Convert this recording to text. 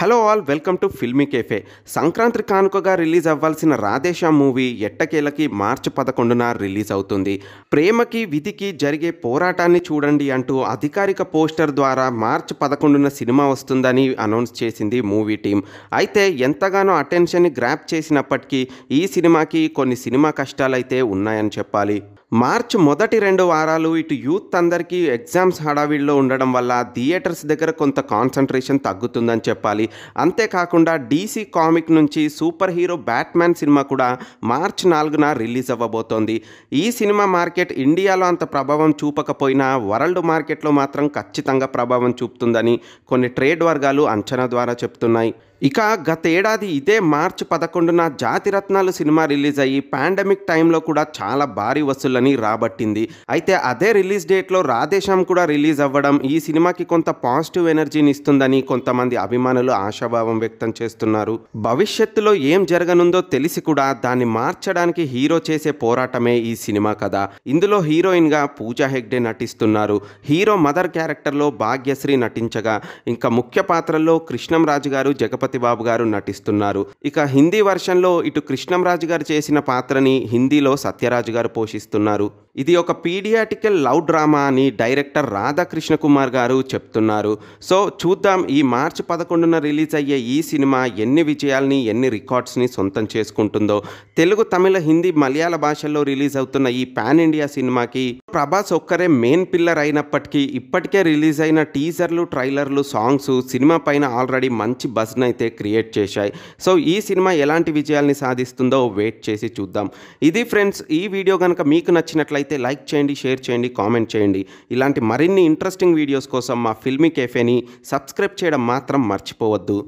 hello all welcome to filmy cafe Sankranti కానుకగా release అవ్వాల్సిన రాధేశా movie ఎట్టకేలకి మార్చి పదకొండున రిలీజ్ అవుతుంది ప్రేమకి విధికి జరిగే పోరాటాన్ని చూడండి అంటూ అధికారిక పోస్టర్ ద్వారా మార్చి పదకొండున సినిమా వస్తుందని అనౌన్స్ చేసింది మూవీ టీం అయితే ఎంతగానో అటెన్షన్ గ్రాప్ చేసినప్పటికీ ఈ సినిమాకి కొన్ని సినిమా కష్టాలైతే ఉన్నాయని చెప్పాలి మార్చ్ మొదటి రెండు వారాలు ఇటు యూత్ అందరికీ ఎగ్జామ్స్ హడావిడిలో ఉండడం వల్ల థియేటర్స్ దగ్గర కొంత కాన్సన్ట్రేషన్ తగ్గుతుందని చెప్పాలి అంతేకాకుండా డీసీ కామిక్ నుంచి సూపర్ హీరో బ్యాట్మ్యాన్ సినిమా కూడా మార్చ్ నాలుగున రిలీజ్ అవ్వబోతోంది ఈ సినిమా మార్కెట్ ఇండియాలో అంత ప్రభావం చూపకపోయినా వరల్డ్ మార్కెట్లో మాత్రం ఖచ్చితంగా ప్రభావం చూపుతుందని కొన్ని ట్రేడ్ వర్గాలు అంచనా ద్వారా చెప్తున్నాయి ఇక గతేడాది ఇదే మార్చి పదకొండున జాతిరత్నాలు సినిమా రిలీజ్ అయ్యి పాండమిక్ టైంలో కూడా చాలా భారీ వసూళ్ళని రాబట్టింది అయితే అదే రిలీజ్ డేట్లో రాధేశ్యామ్ కూడా రిలీజ్ అవ్వడం ఈ సినిమాకి కొంత పాజిటివ్ ఎనర్జీని ఇస్తుందని కొంతమంది అభిమానులు ఆశాభావం వ్యక్తం చేస్తున్నారు భవిష్యత్తులో ఏం జరగనుందో తెలిసి కూడా దాన్ని మార్చడానికి హీరో చేసే పోరాటమే ఈ సినిమా కదా ఇందులో హీరోయిన్గా పూజా హెగ్డే నటిస్తున్నారు హీరో మదర్ క్యారెక్టర్లో భాగ్యశ్రీ నటించగా ఇంకా ముఖ్య పాత్రల్లో కృష్ణం గారు జగపతి తిరుపతి బాబు గారు నటిస్తున్నారు ఇక హిందీ వర్షన్లో ఇటు కృష్ణంరాజు గారు చేసిన పాత్రని హిందీలో సత్యరాజు గారు పోషిస్తున్నారు ఇది ఒక పీడియాటికల్ లవ్ డ్రామా అని డైరెక్టర్ రాధాకృష్ణ కుమార్ గారు చెప్తున్నారు సో చూద్దాం ఈ మార్చి పదకొండున రిలీజ్ అయ్యే ఈ సినిమా ఎన్ని విజయాల్ని ఎన్ని రికార్డ్స్ని సొంతం చేసుకుంటుందో తెలుగు తమిళ హిందీ మలయాళ భాషల్లో రిలీజ్ అవుతున్న ఈ పాన్ ఇండియా సినిమాకి ప్రభాస్ ఒక్కరే మెయిన్ పిల్లర్ అయినప్పటికీ ఇప్పటికే రిలీజ్ అయిన టీజర్లు ట్రైలర్లు సాంగ్స్ సినిమా పైన ఆల్రెడీ మంచి బజ్ను అయితే క్రియేట్ చేశాయి సో ఈ సినిమా ఎలాంటి విజయాల్ని సాధిస్తుందో వెయిట్ చేసి చూద్దాం ఇది ఫ్రెండ్స్ ఈ వీడియో కనుక మీకు నచ్చినట్లయితే నచ్చినట్లయితే లైక్ చేయండి షేర్ చేయండి కామెంట్ చేయండి ఇలాంటి మరిన్ని ఇంట్రెస్టింగ్ వీడియోస్ కోసం మా ఫిల్మీ కెఫేని సబ్స్క్రైబ్ చేయడం మాత్రం మర్చిపోవద్దు